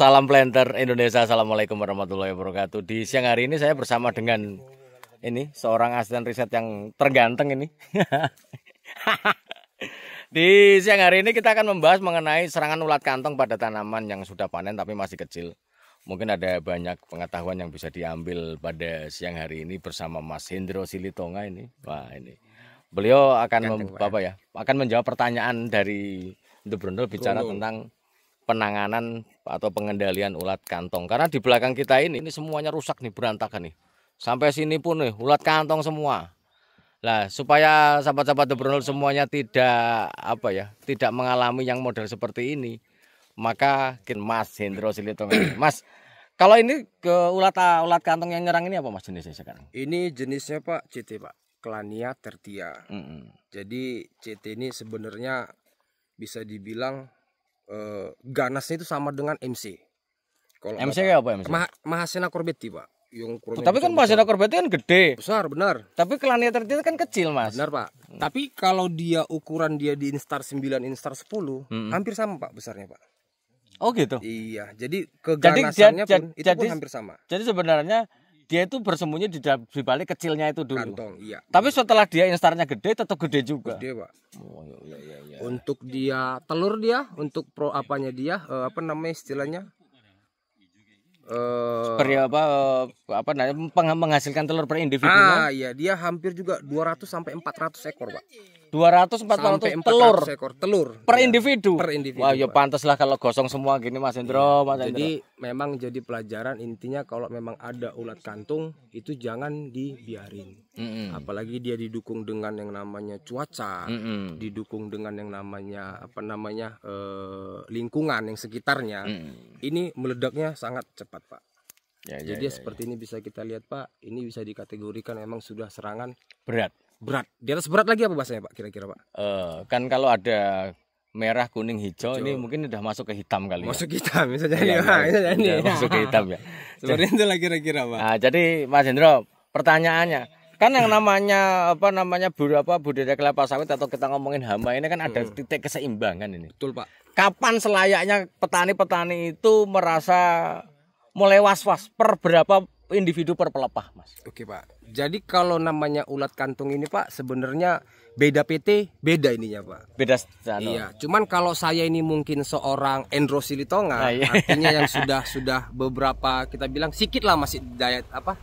Salam Planter Indonesia. Assalamualaikum warahmatullahi wabarakatuh. Di siang hari ini saya bersama dengan ini seorang asisten riset yang terganteng ini. Di siang hari ini kita akan membahas mengenai serangan ulat kantong pada tanaman yang sudah panen tapi masih kecil. Mungkin ada banyak pengetahuan yang bisa diambil pada siang hari ini bersama Mas Hendro Silitonga ini. Wah, ini. Beliau akan ya. apa ya? Akan menjawab pertanyaan dari The bicara Bruno. tentang penanganan atau pengendalian ulat kantong. Karena di belakang kita ini ini semuanya rusak nih, berantakan nih. Sampai sini pun nih ulat kantong semua. Lah, supaya sahabat-sahabat Debronol semuanya tidak apa ya, tidak mengalami yang model seperti ini, maka Mas Hendro Silitongan. Mas, kalau ini ke ulat ah, ulat kantong yang nyerang ini apa Mas jenisnya sekarang? Ini jenisnya Pak CT Pak, Klania tertia. Mm -hmm. Jadi CT ini sebenarnya bisa dibilang uh, ganasnya itu sama dengan MC. Kalau MC kayak apa MC? Mah Mahasena Corbetti, Pak. Yang tapi kan Mahasena Corbetti kan gede. Besar, benar. Tapi Kelania Tertita kan kecil, Mas. Benar, Pak. Hmm. Tapi kalau dia ukuran dia di Instar 9, Instar 10, hmm. hampir sama, Pak, besarnya, Pak. Oh gitu. Iya, jadi keganasannya jadi, pun jad, itu pun hampir sama. Jadi sebenarnya dia itu bersembunyi di, di balik kecilnya itu dulu. Kantong, iya. Tapi setelah dia instarnya gede, tetap gede juga. Gede, Pak. Oh, iya, iya, iya, iya. Untuk dia telur dia, untuk pro apanya dia, uh, apa namanya istilahnya? Uh, eh, seperti apa uh, apa namanya menghasilkan telur per individu? Ah, kan? iya, dia hampir juga 200 sampai 400 ekor, Pak. 200 400 telur seekor telur per ya, individu. Per individu. Wah, ya pantas lah kalau gosong semua gini Mas Hendro, ya. Mas Jadi Jadi memang jadi pelajaran intinya kalau memang ada ulat kantung itu jangan dibiarin. Mm -hmm. Apalagi dia didukung dengan yang namanya cuaca, mm -hmm. didukung dengan yang namanya apa namanya eh, lingkungan yang sekitarnya. Mm -hmm. Ini meledaknya sangat cepat, Pak. Ya, ya Jadi ya, ya, ya. seperti ya. ini bisa kita lihat Pak, ini bisa dikategorikan memang sudah serangan berat berat. Di atas berat lagi apa bahasanya Pak kira-kira Pak? Uh, kan kalau ada merah, kuning, hijau, hijau. ini mungkin udah masuk ke hitam kali masuk ya. Hitam, bisa jadi, ya, Pak. Bisa jadi. Ya. Masuk ke hitam ya. Seperti lagi kira-kira Pak. Nah, jadi Mas Hendro, pertanyaannya kan yang namanya apa namanya buru apa budidaya kelapa sawit atau kita ngomongin hama ini kan ada hmm. titik keseimbangan ini. Betul Pak. Kapan selayaknya petani-petani itu merasa mulai was-was per berapa individu per pelepah, Mas. Oke, Pak. Jadi kalau namanya ulat kantung ini, Pak, sebenarnya beda PT, beda ininya, Pak. Beda Iya, cuman kalau saya ini mungkin seorang endrosilitonga, nah, iya. artinya yang sudah sudah beberapa kita bilang sikit lah masih diet apa?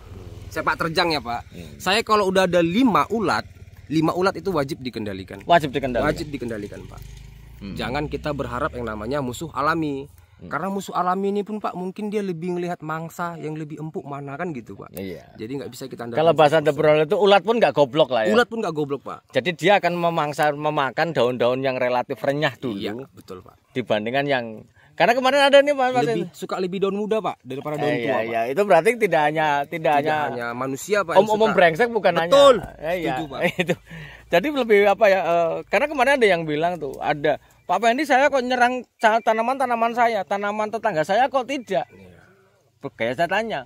Sepak terjang ya, Pak. Hmm. Saya kalau udah ada lima ulat, lima ulat itu wajib dikendalikan. Wajib dikendalikan. Wajib dikendalikan, Pak. Hmm. Jangan kita berharap yang namanya musuh alami. Hmm. Karena musuh alami ini pun Pak mungkin dia lebih melihat mangsa yang lebih empuk mana kan gitu Pak. Iya. Jadi nggak bisa kita Kalau bahasa Debrol itu ulat pun nggak goblok lah ya. Ulat pun nggak goblok Pak. Jadi dia akan memangsa memakan daun-daun yang relatif renyah dulu. Iya betul Pak. Dibandingkan yang karena kemarin ada nih Pak lebih, suka lebih daun muda Pak daripada eh, daun eh, tua. Iya, iya. itu berarti tidak hanya tidak, tidak hanya, hanya manusia Pak. Om-om brengsek bukan Betul. hanya. Betul. Eh, iya. Itu. Jadi lebih apa ya? Uh, karena kemarin ada yang bilang tuh ada Pak Pendi saya kok nyerang tanaman-tanaman saya, tanaman tetangga saya kok tidak? Iya. Kayak saya tanya,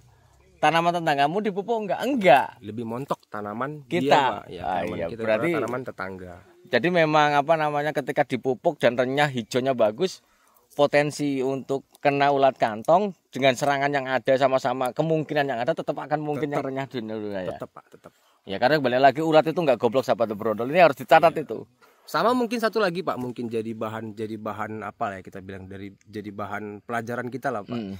tanaman tetanggamu dipupuk enggak? Enggak. Lebih montok tanaman kita. Dia, ya, Ya, ah, iya, kita berarti tanaman tetangga. Jadi memang apa namanya ketika dipupuk dan renyah hijaunya bagus, potensi untuk kena ulat kantong dengan serangan yang ada sama-sama kemungkinan yang ada tetap akan mungkin tetap, yang renyah di dunia ya. Tetap tetap. Ya karena balik lagi ulat itu enggak goblok sahabat berondol ini harus dicatat ya. itu sama mungkin satu lagi pak mungkin jadi bahan jadi bahan apa lah ya kita bilang dari jadi bahan pelajaran kita lah pak hmm.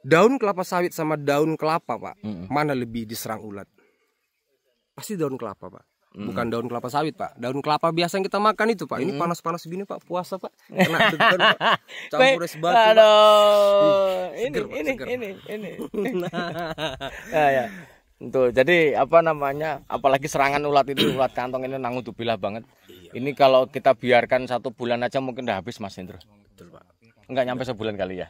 daun kelapa sawit sama daun kelapa pak hmm. mana lebih diserang ulat pasti daun kelapa pak Hmm. Bukan daun kelapa sawit pak, daun kelapa biasa yang kita makan itu pak. Ini mm. panas-panas gini pak, puasa pak, kena degan pak, campur es batu. pak. ini seger, ini, pak, seger. ini ini ini. ya. ya. Tuh, jadi apa namanya? Apalagi serangan ulat itu ulat kantong ini nangutupilah banget. Ini kalau kita biarkan satu bulan aja mungkin udah habis Mas Hendro. Betul Pak. Enggak nyampe sebulan kali ya?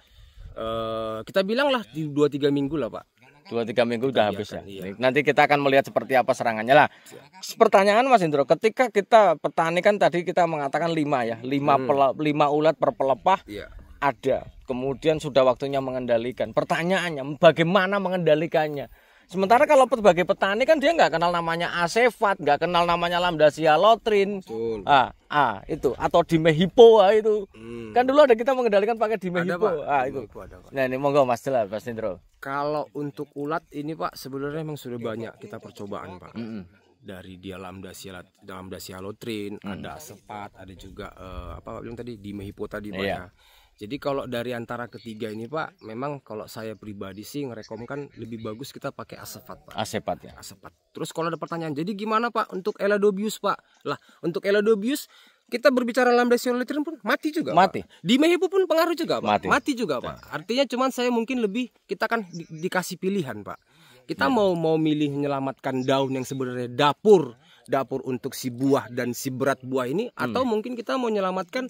Uh, kita bilang lah di dua tiga minggu lah Pak. Dua tiga minggu kita udah habis ya. Iya. Nanti kita akan melihat seperti apa serangannya lah. Iya. Pertanyaan Mas Hendro, ketika kita petani kan tadi kita mengatakan lima ya, lima hmm. Pele, lima ulat per pelepah. Iya. Ada. Kemudian sudah waktunya mengendalikan. Pertanyaannya, bagaimana mengendalikannya? Sementara kalau sebagai petani kan dia nggak kenal namanya asefat, nggak kenal namanya lambdasia lotrin, ah, ah itu atau dimehipo ah itu. Hmm. Kan dulu ada kita mengendalikan pakai dimehipo. Ah itu. Ada, Pak. Nah ini monggo Mas Dela, Mas Nindro. Kalau untuk ulat ini Pak sebenarnya memang sudah banyak kita percobaan Pak. Mm -mm. Dari dia sialat, lambda sialotrin, mm. ada sepat, ada juga uh, apa bilang tadi dimehipo tadi Pak. yeah. Ya. Jadi kalau dari antara ketiga ini Pak, memang kalau saya pribadi sih ngerekomkan lebih bagus kita pakai asepat Pak. Asepat ya. asepat. Terus kalau ada pertanyaan, jadi gimana Pak untuk Eladobius Pak? Lah, untuk Eladobius kita berbicara lambdasionalitrin pun mati juga mati pak. di Mehibu pun pengaruh juga pak mati, mati juga pak artinya cuman saya mungkin lebih kita kan di, dikasih pilihan pak kita ya. mau mau milih menyelamatkan daun yang sebenarnya dapur dapur untuk si buah dan si berat buah ini atau hmm. mungkin kita mau menyelamatkan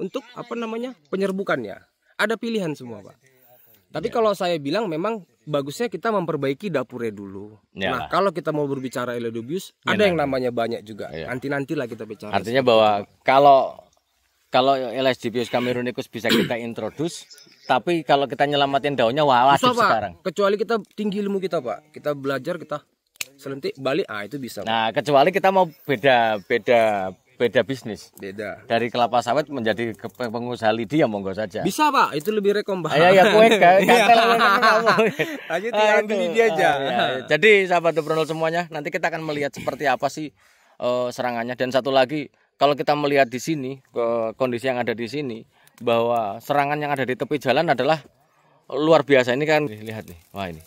untuk apa namanya penyerbukannya. Ada pilihan semua pak. Tapi ya. kalau saya bilang memang bagusnya kita memperbaiki dapurnya dulu. Ya. Nah kalau kita mau berbicara Elodobius ya, ada yang namanya banyak juga. Ya. Nanti nantilah kita bicara. Artinya bahwa itu. kalau kalau Elodobius cameronicus bisa kita introduce, tapi kalau kita nyelamatin daunnya wah wajib sekarang. Kecuali kita tinggi ilmu kita, Pak. Kita belajar kita selentik balik ah itu bisa. Pak. Nah, kecuali kita mau beda beda beda bisnis. Beda. Dari kelapa sawit menjadi pengusaha lidi ya monggo saja. Bisa Pak, itu lebih rekom Pak. Iya, iya, iya. Ya ya kowe kan Aja tinggal beli dia aja. Jadi sahabat Dobronol semuanya, nanti kita akan melihat seperti apa sih uh, serangannya dan satu lagi kalau kita melihat di sini ke kondisi yang ada di sini bahwa serangan yang ada di tepi jalan adalah luar biasa ini kan lihat nih wah ini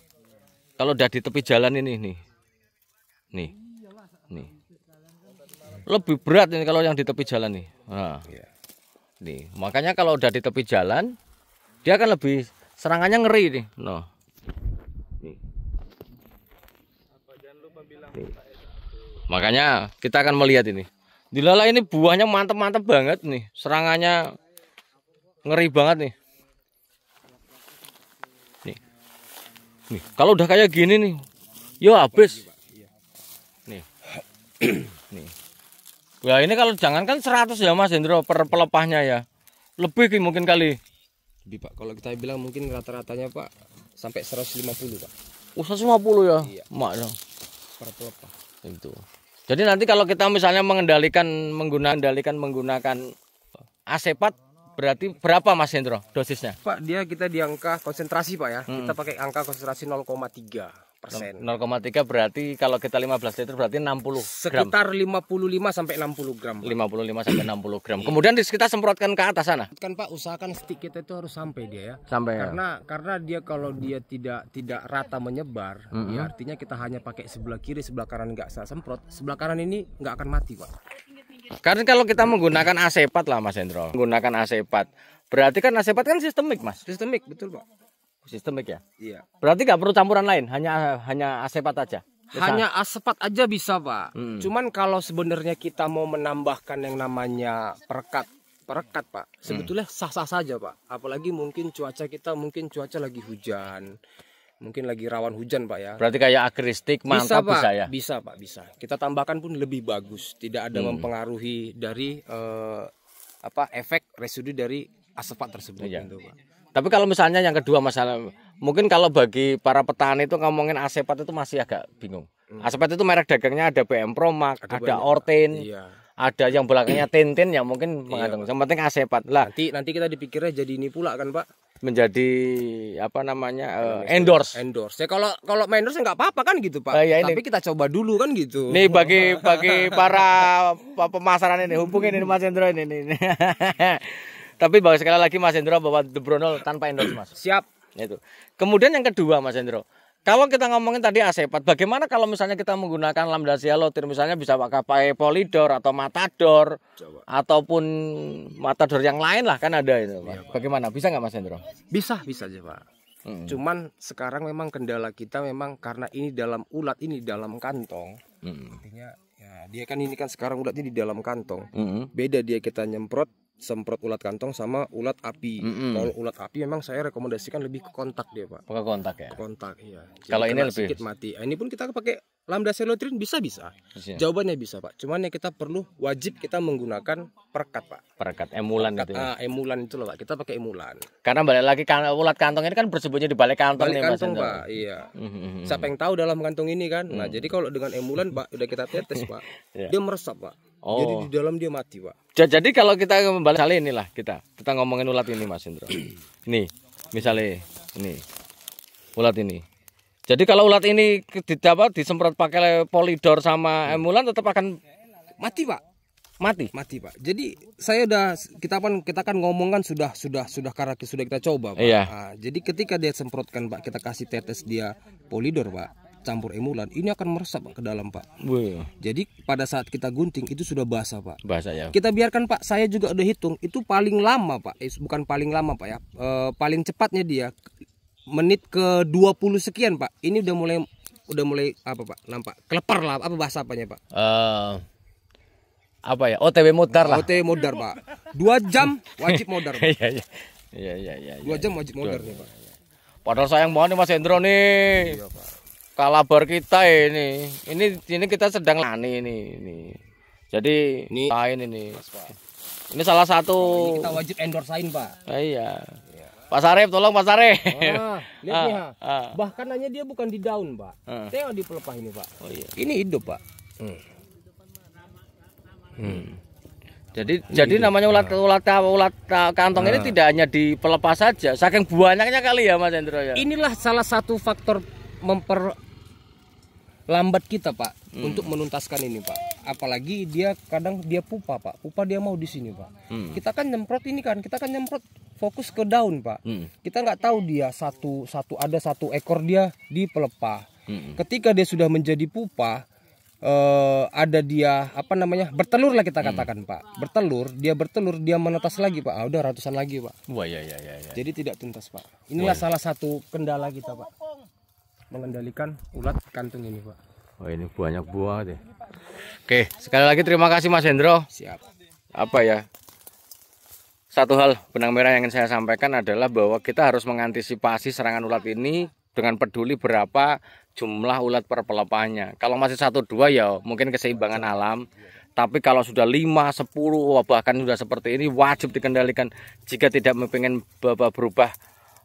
kalau udah di tepi jalan ini nih nih lebih berat ini kalau yang di tepi jalan nih. Nah. Yeah. Nih, makanya kalau udah di tepi jalan dia akan lebih serangannya ngeri nih. no, nah, Makanya kita akan melihat ini. Dilala ini buahnya mantep-mantep banget nih. Serangannya ngeri banget nih. Nih. Nih, kalau udah kayak gini nih, yo ya habis. Iya. Nih. nih. Ya ini kalau jangankan 100 ya Mas Hendro per pelepahnya ya. Lebih mungkin kali. Lebih Pak, kalau kita bilang mungkin rata-ratanya Pak sampai 150 Pak. Oh, 150 ya? Iya. Mak dong. Ya. Per pelepah. Itu. Jadi nanti kalau kita misalnya mengendalikan menggunakan mengendalikan menggunakan asepat berarti berapa Mas Hendro dosisnya? Pak, dia kita di angka konsentrasi Pak ya. Hmm. Kita pakai angka konsentrasi 0,3 persen. 0,3 berarti kalau kita 15 liter berarti 60 gram. Sekitar 55 sampai 60 gram. Pak. 55 sampai 60 gram. Kemudian kita semprotkan ke atas sana. Kan Pak usahakan sedikit itu harus sampai dia ya. Sampai. Ya. Karena ya. karena dia kalau dia tidak tidak rata menyebar, mm -hmm. ya artinya kita hanya pakai sebelah kiri sebelah kanan nggak saya semprot, sebelah kanan ini nggak akan mati Pak. Karena kalau kita menggunakan asepat lah Mas Hendro, menggunakan asepat, berarti kan asepat kan sistemik Mas. Sistemik betul Pak Sistemik ya? Iya. Berarti nggak perlu campuran lain, hanya hanya asepat aja. Bisa. Hanya asepat aja bisa, Pak. Hmm. Cuman kalau sebenarnya kita mau menambahkan yang namanya perekat perekat pak hmm. sebetulnya sah-sah saja pak apalagi mungkin cuaca kita mungkin cuaca lagi hujan mungkin lagi rawan hujan pak ya berarti kayak akristik mantap bisa, pak. bisa ya bisa pak bisa kita tambahkan pun lebih bagus tidak ada hmm. mempengaruhi dari uh, apa efek residu dari asepat tersebut iya. gitu, pak tapi kalau misalnya yang kedua masalah mungkin kalau bagi para petani itu ngomongin asepat itu masih agak bingung. Hmm. Asepat itu merek dagangnya ada BM Promak, ada, ada Orten. Iya ada yang belakangnya Tintin yang mungkin iya, mengandung. yang penting asepat lah. Nanti nanti kita dipikirnya jadi ini pula kan Pak. Menjadi apa namanya uh, endorse. Endorse. Ya kalau kalau main endorse ya nggak apa-apa kan gitu Pak. Uh, ya ini. Tapi kita coba dulu kan gitu. Nih bagi bagi para pemasaran ini hubungin ini Mas Hendro ini. ini. Tapi bagus sekali lagi Mas Hendro bahwa De Bruno tanpa endorse Mas. Siap. Itu. Kemudian yang kedua Mas Hendro, kalau kita ngomongin tadi asepat, bagaimana kalau misalnya kita menggunakan lambda sialotir, misalnya bisa pakai polidor atau matador, Coba. ataupun matador yang lain lah kan ada itu. Ya, Pak. Bagaimana? Bisa nggak Mas Hendro? Bisa, bisa aja Pak. Hmm. Cuman sekarang memang kendala kita memang karena ini dalam ulat, ini dalam kantong. Hmm. Artinya ya dia kan ini kan sekarang ulatnya di dalam kantong. Hmm. Beda dia kita nyemprot semprot ulat kantong sama ulat api. Mm -hmm. Kalau ulat api memang saya rekomendasikan lebih ke kontak dia pak. Ya? Ke kontak ya. kontak iya. Kalau ini lebih sedikit mati. Nah, ini pun kita pakai lambda selotrin bisa bisa. Yes, Jawabannya bisa pak. Cuman ya kita perlu wajib kita menggunakan perekat pak. Perekat emulan perkat, itu. Ya? Ah, Uh, emulan itu loh pak. Kita pakai emulan. Karena balik lagi kan ulat kantong ini kan bersembunyi di balik kantong balik nih kantong, mas. Kantong pak. Iya. Mm -hmm. Siapa yang tahu dalam kantong ini kan. Nah, mm. Nah jadi kalau dengan emulan pak udah kita tetes pak. yeah. Dia meresap pak Oh. Jadi di dalam dia mati, Pak. Jadi kalau kita kembali kali inilah kita. Kita ngomongin ulat ini, Mas Indro. Nih, misalnya ini. Ulat ini. Jadi kalau ulat ini didapat disemprot pakai polidor sama emulan tetap akan mati, Pak. Mati. Mati, Pak. Jadi saya udah kita kan kita kan ngomong kan sudah sudah sudah karena sudah kita coba, Pak. Iya. Nah, jadi ketika dia semprotkan, Pak, kita kasih tetes dia polidor, Pak campur emulan ini akan meresap pak, ke dalam pak. Wih. Jadi pada saat kita gunting itu sudah basah pak. Basah ya. Kita biarkan pak. Saya juga udah hitung itu paling lama pak. Eh, bukan paling lama pak ya. E, paling cepatnya dia menit ke 20 sekian pak. Ini udah mulai udah mulai apa pak? Nampak kleper lah apa bahasa apanya pak? Uh, apa ya? OTW modar lah. OTW modar pak. Dua jam wajib modar. Iya iya. Iya iya iya. Dua iya, jam iya. wajib modar nih pak. Padahal sayang banget nih Mas Hendro nih. Iya, pak kalabar kita ini. Ini ini kita sedang lani ini ini. Jadi ini lain ini. Ini salah satu ini kita wajib endorsein, Pak. Ah, iya. iya. Pak Sarif, tolong Pak Sarif. Ah, lihat ah, nih, Ah. Bahkan hanya dia bukan di daun, Pak. Ah. Tengok di pelepah ini, Pak. Oh iya. Ini hidup, Pak. Hmm. Hmm. Jadi ini jadi hidup. namanya ulat ah. ulat ulat ah, kantong ini ah. tidak hanya di pelepah saja, saking banyaknya kali ya Mas Hendro ya. Inilah salah satu faktor memper lambat kita pak hmm. untuk menuntaskan ini pak apalagi dia kadang dia pupa pak pupa dia mau di sini pak hmm. kita kan nyemprot ini kan kita kan nyemprot fokus ke daun pak hmm. kita nggak tahu dia satu satu ada satu ekor dia di pelepah hmm. ketika dia sudah menjadi pupa uh, ada dia apa namanya bertelur lah kita hmm. katakan pak bertelur dia bertelur dia menetas lagi pak ah, udah ratusan lagi pak wah ya ya ya, ya. jadi tidak tuntas pak ya. inilah wah. salah satu kendala kita pak mengendalikan ulat kantung ini pak oh ini banyak buah deh oke sekali lagi terima kasih mas Hendro siap apa ya satu hal benang merah yang ingin saya sampaikan adalah bahwa kita harus mengantisipasi serangan ulat ini dengan peduli berapa jumlah ulat per pelepahnya. Kalau masih satu dua ya mungkin keseimbangan alam. Tapi kalau sudah 5, 10, bahkan sudah seperti ini wajib dikendalikan. Jika tidak ingin berubah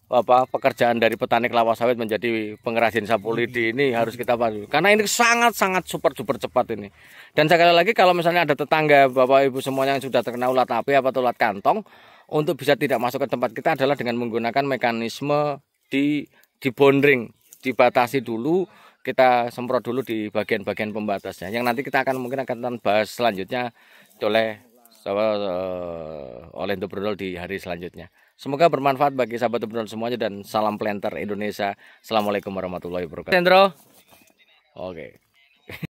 apa pekerjaan dari petani kelapa sawit menjadi pengrajin sapu lidi ini harus kita bantu karena ini sangat sangat super super cepat ini dan sekali lagi kalau misalnya ada tetangga bapak ibu semuanya yang sudah terkena ulat api apa ulat kantong untuk bisa tidak masuk ke tempat kita adalah dengan menggunakan mekanisme di di bonding dibatasi dulu kita semprot dulu di bagian-bagian pembatasnya yang nanti kita akan mungkin akan bahas selanjutnya oleh eh, oleh Dobrodol di hari selanjutnya. Semoga bermanfaat bagi sahabat teman-teman semuanya dan salam planter Indonesia. Assalamualaikum warahmatullahi wabarakatuh. Sendro. Oke. Okay.